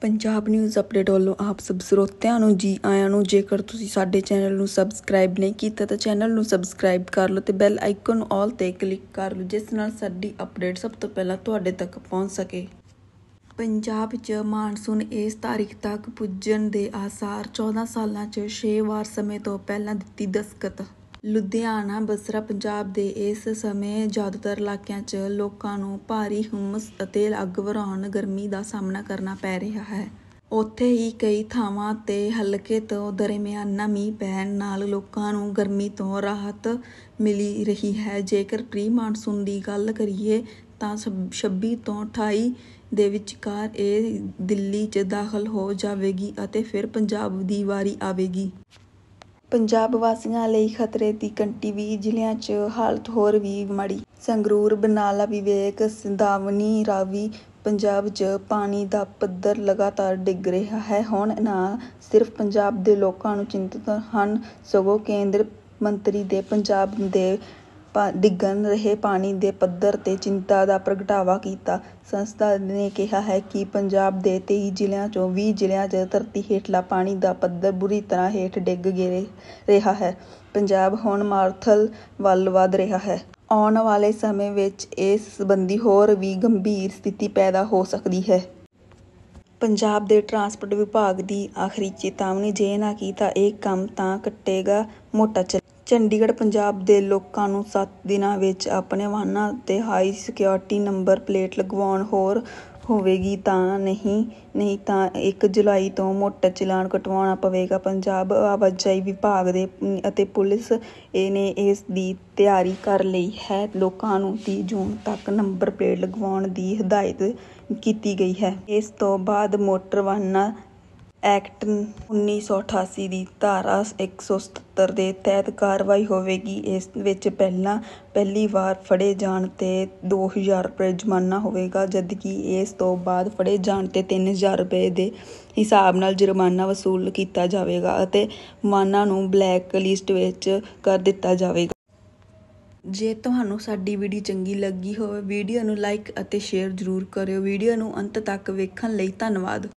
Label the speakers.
Speaker 1: Punjab news update ਵੱਲੋਂ ਆਪ ਸਭ ਸਰੋਤਿਆਂ ਨੂੰ ਜੀ ਆਇਆਂ ਨੂੰ ਜੇਕਰ ਤੁਸੀਂ ਸਾਡੇ ਚੈਨਲ ਨੂੰ ਸਬਸਕ੍ਰਾਈਬ ਨਹੀਂ ਕੀਤਾ ਤਾਂ ਚੈਨਲ ਨੂੰ ਸਬਸਕ੍ਰਾਈਬ ਕਰ ਲਓ ਤੇ ਬੈਲ ਆਈਕਨ ਨੂੰ ਆਲ ਤੇ ਕਲਿੱਕ ਕਰ ਲਓ ਜਿਸ ਨਾਲ ਸਾਡੀ ਅਪਡੇਟ ਸਭ ਤੋਂ ਪਹਿਲਾਂ ਤੁਹਾਡੇ ਤੱਕ ਪਹੁੰਚ ਸਕੇ ਪੰਜਾਬ 'ਚ ਮਾਨਸੂਨ ਇਸ ਤਾਰੀਖ ਤੱਕ ਪੁੱਜਣ ਦੇ ਆਸਾਰ 14 ਸਾਲਾਂ 'ਚ 6 ਵਾਰ ਸਮੇਂ ਤੋਂ ਪਹਿਲਾਂ ਦਿੱਤੀ ਦਸਕਤ ਲੁਧਿਆਣਾ ਬਸਰਾ ਪੰਜਾਬ ਦੇ ਇਸ ਸਮੇਂ ਜ਼ਿਆਦਾਤਰ ਇਲਾਕਿਆਂ 'ਚ ਲੋਕਾਂ ਨੂੰ ਭਾਰੀ ਹਮਸ ਅਤੇ ਅੱਗ ਵਰਾਉਣ ਗਰਮੀ ਦਾ ਸਾਹਮਣਾ ਕਰਨਾ ਪੈ ਰਿਹਾ ਹੈ ਉੱਥੇ ਹੀ ਕਈ ਥਾਵਾਂ ਤੇ ਹਲਕੇ ਤੋਂ ਦਰਮਿਆਨਾ ਮੀਂਹ ਪੈਣ ਨਾਲ ਲੋਕਾਂ ਨੂੰ ਗਰਮੀ ਤੋਂ ਰਾਹਤ ਮਿਲੀ ਰਹੀ ਹੈ ਜੇਕਰ ਪ੍ਰੀ ਮਾਨਸੂਨ ਦੀ ਗੱਲ ਕਰੀਏ ਤਾਂ 26 ਤੋਂ 28 ਦੇ ਵਿਚਕਾਰ ਇਹ ਦਿੱਲੀ 'ਚ ਦਾਖਲ ਹੋ ਜਾਵੇਗੀ ਅਤੇ ਫਿਰ ਪੰਜਾਬ ਦੀ ਵਾਰੀ ਆਵੇਗੀ ਪੰਜਾਬ ਵਾਸੀਆਂ ਲਈ ਖਤਰੇ ਦੀ ਘੰਟੀ ਵੀ ਜ਼ਿਲ੍ਹਿਆਂ 'ਚ ਹਾਲਤ ਹੋਰ ਵੀ ਮਾੜੀ ਸੰਗਰੂਰ ਬਨਾਲਾ ਵਿਵੇਕ ਸਿੰਧਾਵਨੀ ਰਾਵੀ ਪੰਜਾਬ 'ਚ ਪਾਣੀ ਦਾ ਪੱਧਰ ਲਗਾਤਾਰ ਡਿੱਗ ਰਿਹਾ ਹੈ ਹੁਣ ਨਾ ਸਿਰਫ ਪੰਜਾਬ ਦੇ ਲੋਕਾਂ ਨੂੰ ਚਿੰਤਤ ਹਨ ਸਗੋਂ ਕੇਂਦਰ ਮੰਤਰੀ ਦੇ ਪੰਜਾਬ ਦੇ ਡਿੱਗਣ ਰਹੇ ਪਾਣੀ ਦੇ ਪੱਧਰ 'ਤੇ ਚਿੰਤਾ ਦਾ ਪ੍ਰਗਟਾਵਾ ਕੀਤਾ ਸੰਸਥਾ ਨੇ ਕਿਹਾ ਹੈ ਕਿ ਪੰਜਾਬ ਦੇ ਤੇਈ ਜ਼ਿਲ੍ਹਿਆਂ 'ਚੋਂ ਵੀਹ ਜ਼ਿਲ੍ਹਿਆਂ 'ਚ ਧਰਤੀ ਹੇਠਲਾ ਪਾਣੀ ਦਾ ਪੱਧਰ ਬੁਰੀ ਤਰ੍ਹਾਂ ਹੇਠ ਡਿੱਗ ਗਿਰੇ ਰਿਹਾ ਹੈ ਪੰਜਾਬ ਹੁਣ ਮਾਰਥਲ ਵੱਲ ਵਧ ਰਿਹਾ ਹੈ ਆਉਣ ਵਾਲੇ ਸਮੇਂ ਵਿੱਚ ਇਸ ਸੰਬੰਧੀ ਹੋਰ ਵੀ ਗੰਭੀਰ ਸਥਿਤੀ ਪੈਦਾ ਹੋ ਸਕਦੀ ਹੈ ਪੰਜਾਬ ਦੇ ਟਰਾਂਸਪੋਰਟ ਵਿਭਾਗ ਦੀ ਆਖਰੀ ਚੇਤਾਵਨੀ ਜੇ ਨਾ ਕੀਤਾ ਇਹ ਕੰਮ ਤਾਂ ਕੱਟੇਗਾ ਮੋਟਾ ਚੰਡੀਗੜ੍ਹ ਪੰਜਾਬ ਦੇ ਲੋਕਾਂ ਨੂੰ ਸੱਤ ਦਿਨਾਂ ਵਿੱਚ ਆਪਣੇ ਵਾਹਨਾਂ 'ਤੇ ਹਾਈ ਸਕਿਉਰਟੀ ਨੰਬਰ ਪਲੇਟ ਲਗਵਾਉਣ ਹੋਰ ਹੋਵੇਗੀ ਤਾਂ ਨਹੀਂ ਨਹੀਂ ਤਾਂ 1 ਜੁਲਾਈ ਤੋਂ ਮੋਟਰ ਚਲਾਨ ਕਟਵਾਉਣਾ ਪਵੇਗਾ ਪੰਜਾਬ ਆਵਾਜਾਈ ਵਿਭਾਗ ਦੇ ਅਤੇ ਪੁਲਿਸ ਇਹ ਨੇ ਇਸ ਦੀ ਤਿਆਰੀ ਕਰ ਲਈ ਹੈ ਲੋਕਾਂ ਨੂੰ 30 ਜੂਨ ਤੱਕ ਨੰਬਰ ਪਲੇਟ ਲਗਵਾਉਣ ਦੀ ਹਦਾਇਤ ਕੀਤੀ ਗਈ ਹੈ ਇਸ ਤੋਂ ਬਾਅਦ ਮੋਟਰ ਵਾਹਨਾਂ ਐਕਟ ਉੱਨੀ ਸੌ ਅਠਾਸੀ ਦੀ ਧਾਰਾ ਇੱਕ ਸੌ ਸਤੱਤਰ ਦੇ ਤਹਿਤ ਕਾਰਵਾਈ ਹੋਵੇਗੀ ਇਸ ਵਿੱਚ ਪਹਿਲਾਂ ਪਹਿਲੀ ਵਾਰ ਫੜੇ ਜਾਣ 'ਤੇ ਦੋ ਹਜ਼ਾਰ ਰੁਪਏ ਜੁਰਮਾਨਾ ਹੋਵੇਗਾ ਜਦਕਿ ਇਸ ਤੋਂ ਬਾਅਦ ਫੜੇ ਜਾਣ 'ਤੇ ਤਿੰਨ ਹਜ਼ਾਰ ਰੁਪਏ ਦੇ ਹਿਸਾਬ ਨਾਲ ਜੁਰਮਾਨਾ ਵਸੂਲ ਕੀਤਾ ਜਾਵੇਗਾ ਅਤੇ ਮਾਨਾ ਨੂੰ ਬਲੈਕ ਲਿਸਟ ਵਿੱਚ ਕਰ ਦਿੱਤਾ ਜਾਵੇਗਾ ਜੇ ਤੁਹਾਨੂੰ ਸਾਡੀ ਵੀਡੀਓ ਚੰਗੀ ਲੱਗੀ ਹੋਵੇ ਵੀਡੀਓ ਨੂੰ ਲਾਈਕ ਅਤੇ ਸ਼ੇਅਰ ਜ਼ਰੂਰ ਕਰਿਓ ਵੀਡੀਓ ਨੂੰ ਅੰਤ ਤੱਕ ਵੇਖਣ ਲਈ ਧੰਨਵਾਦ